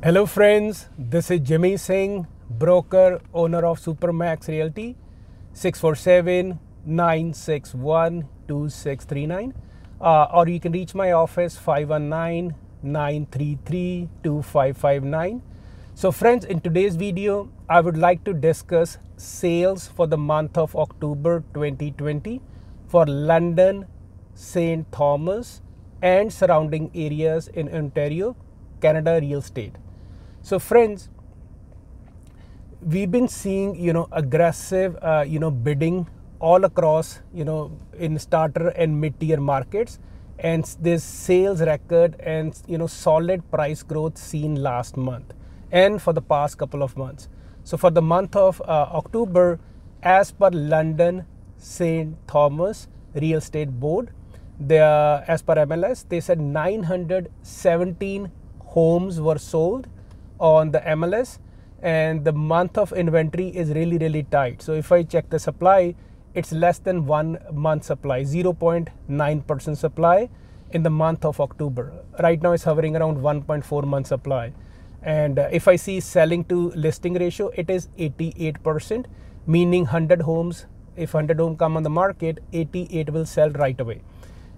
Hello, friends. This is Jimmy Singh, broker, owner of Supermax Realty, 647 961 2639. Uh, or you can reach my office, 519 933 2559. So, friends, in today's video, I would like to discuss sales for the month of October 2020 for London, St. Thomas, and surrounding areas in Ontario, Canada real estate. So, friends, we've been seeing you know aggressive uh, you know bidding all across you know in starter and mid-tier markets and this sales record and you know solid price growth seen last month and for the past couple of months so for the month of uh, october as per london st thomas real estate board they, uh, as per mls they said 917 homes were sold on the MLS and the month of inventory is really really tight so if i check the supply it's less than one month supply 0.9% supply in the month of october right now it's hovering around 1.4 month supply and uh, if i see selling to listing ratio it is 88% meaning 100 homes if 100 home come on the market 88 will sell right away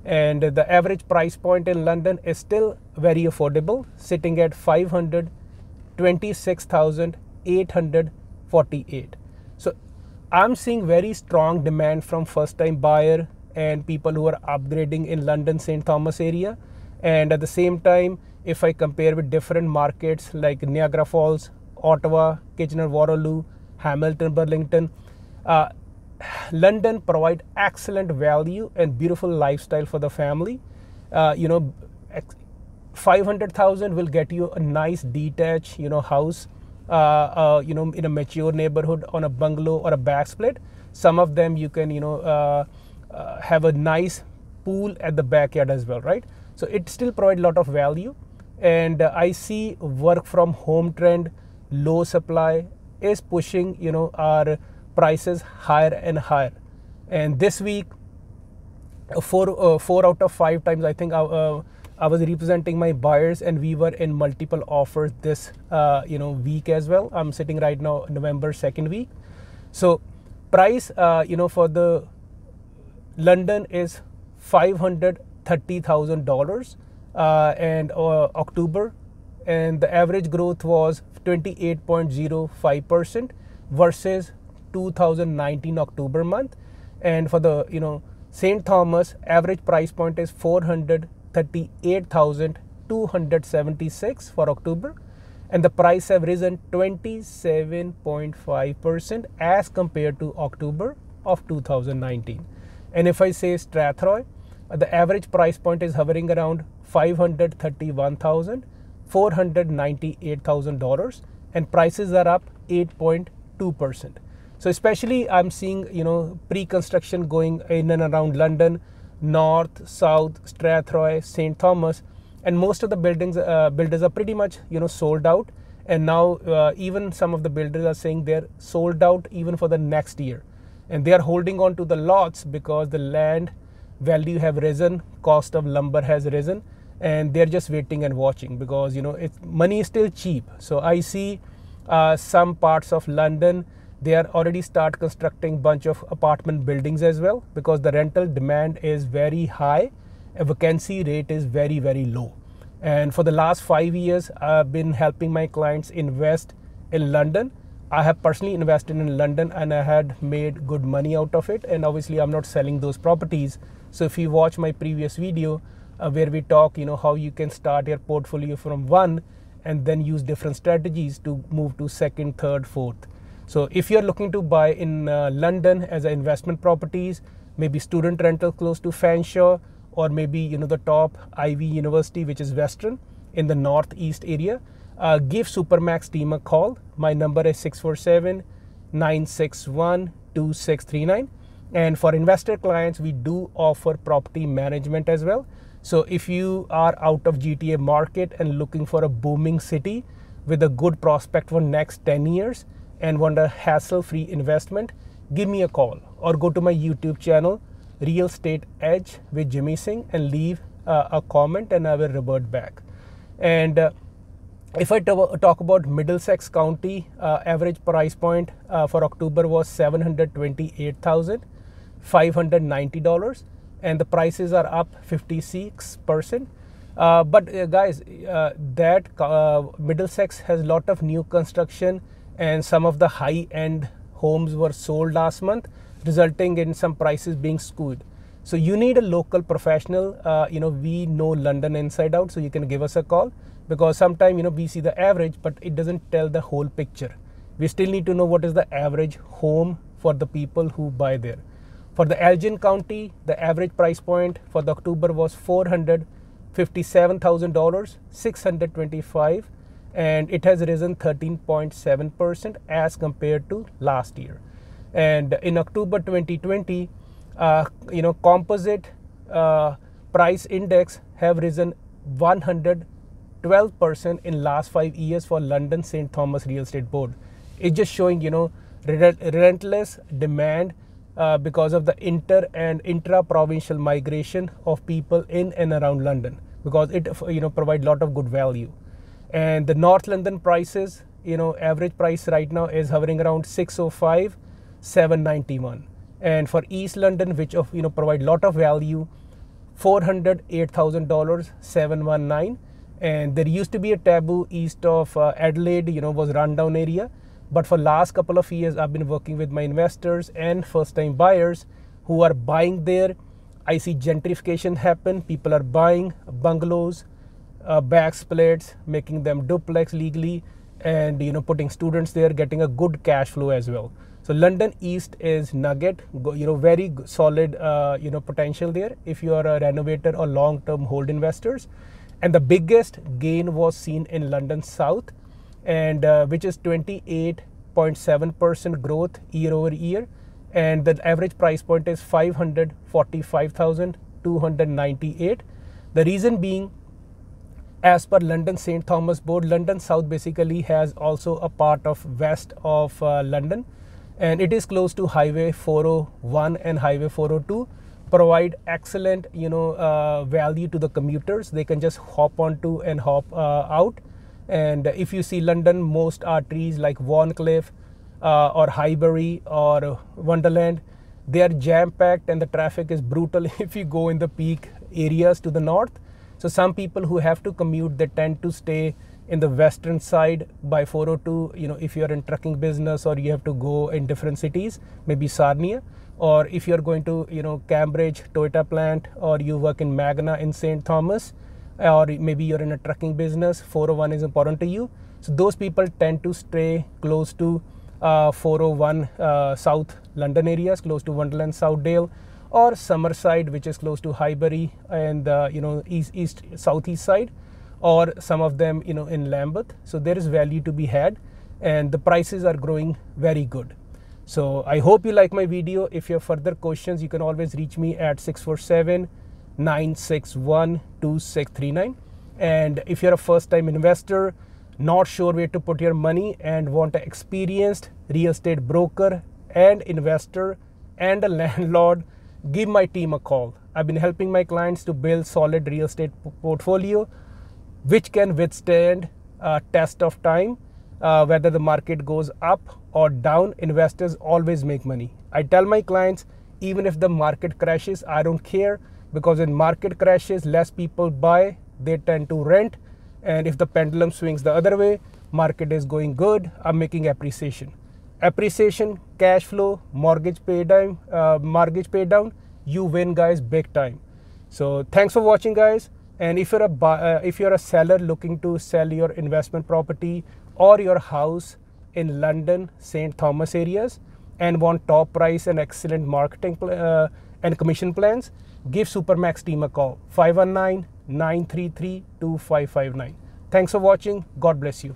and the average price point in london is still very affordable sitting at 500 26,848. So I'm seeing very strong demand from first time buyer and people who are upgrading in London St Thomas area and at the same time if I compare with different markets like Niagara Falls, Ottawa, Kitchener-Waterloo, Hamilton, Burlington, uh, London provide excellent value and beautiful lifestyle for the family. Uh, you know, ex- 500,000 will get you a nice detached, you know, house, uh, uh, you know, in a mature neighborhood on a bungalow or a back split. Some of them you can, you know, uh, uh, have a nice pool at the backyard as well, right? So it still provides a lot of value. And uh, I see work from home trend, low supply is pushing, you know, our prices higher and higher. And this week, four, uh, four out of five times, I think, I was representing my buyers and we were in multiple offers this uh, you know week as well. I'm sitting right now November second week. So price uh, you know for the London is five hundred thirty thousand uh, dollars and uh, October and the average growth was 28.05% versus 2019 October month and for the you know St Thomas average price point is 400 38,276 for October and the price have risen 27.5% as compared to October of 2019. And if I say Strathroy, uh, the average price point is hovering around 531,000 $498,000 and prices are up 8.2%. So especially I'm seeing, you know, pre-construction going in and around London, North, South, Strathroy, St. Thomas, and most of the buildings uh, builders are pretty much you know sold out. And now uh, even some of the builders are saying they're sold out even for the next year, and they are holding on to the lots because the land value have risen, cost of lumber has risen, and they're just waiting and watching because you know it's money is still cheap. So I see uh, some parts of London they are already start constructing bunch of apartment buildings as well because the rental demand is very high a vacancy rate is very very low and for the last 5 years i've been helping my clients invest in london i have personally invested in london and i had made good money out of it and obviously i'm not selling those properties so if you watch my previous video uh, where we talk you know how you can start your portfolio from one and then use different strategies to move to second third fourth so if you're looking to buy in uh, London as an investment properties, maybe student rental close to Fanshawe, or maybe you know the top Ivy University, which is Western in the northeast area, uh, give Supermax team a call. My number is 647 961 2639. And for investor clients, we do offer property management as well. So if you are out of GTA market and looking for a booming city with a good prospect for next 10 years, and want a hassle free investment, give me a call or go to my YouTube channel, Real Estate Edge with Jimmy Singh, and leave uh, a comment and I will revert back. And uh, if I talk about Middlesex County, uh, average price point uh, for October was $728,590 and the prices are up 56%. Uh, but uh, guys, that Middlesex has a lot of new construction and some of the high end homes were sold last month, resulting in some prices being skewed. So you need a local professional. Uh, you know, we know London inside out, so you can give us a call because sometimes you know we see the average, but it doesn't tell the whole picture. We still need to know what is the average home for the people who buy there. For the Elgin County, the average price point for the October was four hundred fifty-seven thousand dollars, six hundred twenty-five and it has risen 13.7% as compared to last year. And in October 2020, uh, you know, composite uh, price index have risen 112% in last five years for London St. Thomas Real Estate Board. It's just showing, you know, relentless demand uh, because of the inter and intra-provincial migration of people in and around London because it, you know, provide lot of good value and the north london prices you know average price right now is hovering around 605 791 and for east london which of you know provide lot of value 408000 dollars 719 and there used to be a taboo east of uh, adelaide you know was rundown area but for last couple of years i've been working with my investors and first time buyers who are buying there i see gentrification happen people are buying bungalows uh, back splits, making them duplex legally, and you know putting students there, getting a good cash flow as well. So London East is nugget, you know, very solid, uh, you know, potential there if you are a renovator or long-term hold investors. And the biggest gain was seen in London South, and uh, which is 28.7% growth year over year, and the average price point is 545,298. The reason being as per London St. Thomas Board, London South basically has also a part of west of uh, London and it is close to Highway 401 and Highway 402 provide excellent you know uh, value to the commuters they can just hop onto and hop uh, out and if you see london most are trees like Warncliffe uh, or highbury or wonderland they are jam packed and the traffic is brutal if you go in the peak areas to the north so some people who have to commute, they tend to stay in the western side by 402. You know, if you're in trucking business or you have to go in different cities, maybe Sarnia, or if you're going to, you know, Cambridge Toyota plant, or you work in Magna in St. Thomas, or maybe you're in a trucking business, 401 is important to you. So those people tend to stay close to uh, 401 uh, South London areas, close to Wonderland Southdale, or Summerside, which is close to Highbury and uh, you know east east southeast side, or some of them you know in Lambeth. So there is value to be had, and the prices are growing very good. So I hope you like my video. If you have further questions, you can always reach me at 647-961-2639. And if you're a first-time investor, not sure where to put your money and want an experienced real estate broker and investor and a landlord give my team a call. I've been helping my clients to build solid real estate portfolio which can withstand a test of time. Uh, whether the market goes up or down, investors always make money. I tell my clients, even if the market crashes, I don't care because in market crashes, less people buy, they tend to rent. And if the pendulum swings the other way, market is going good, I'm making appreciation appreciation, cash flow, mortgage pay down, uh, mortgage pay down, you win guys big time. So thanks for watching guys. And if you're a uh, if you're a seller looking to sell your investment property or your house in London, St. Thomas areas and want top price and excellent marketing uh, and commission plans, give Supermax team a call 519 933 2559. Thanks for watching. God bless you.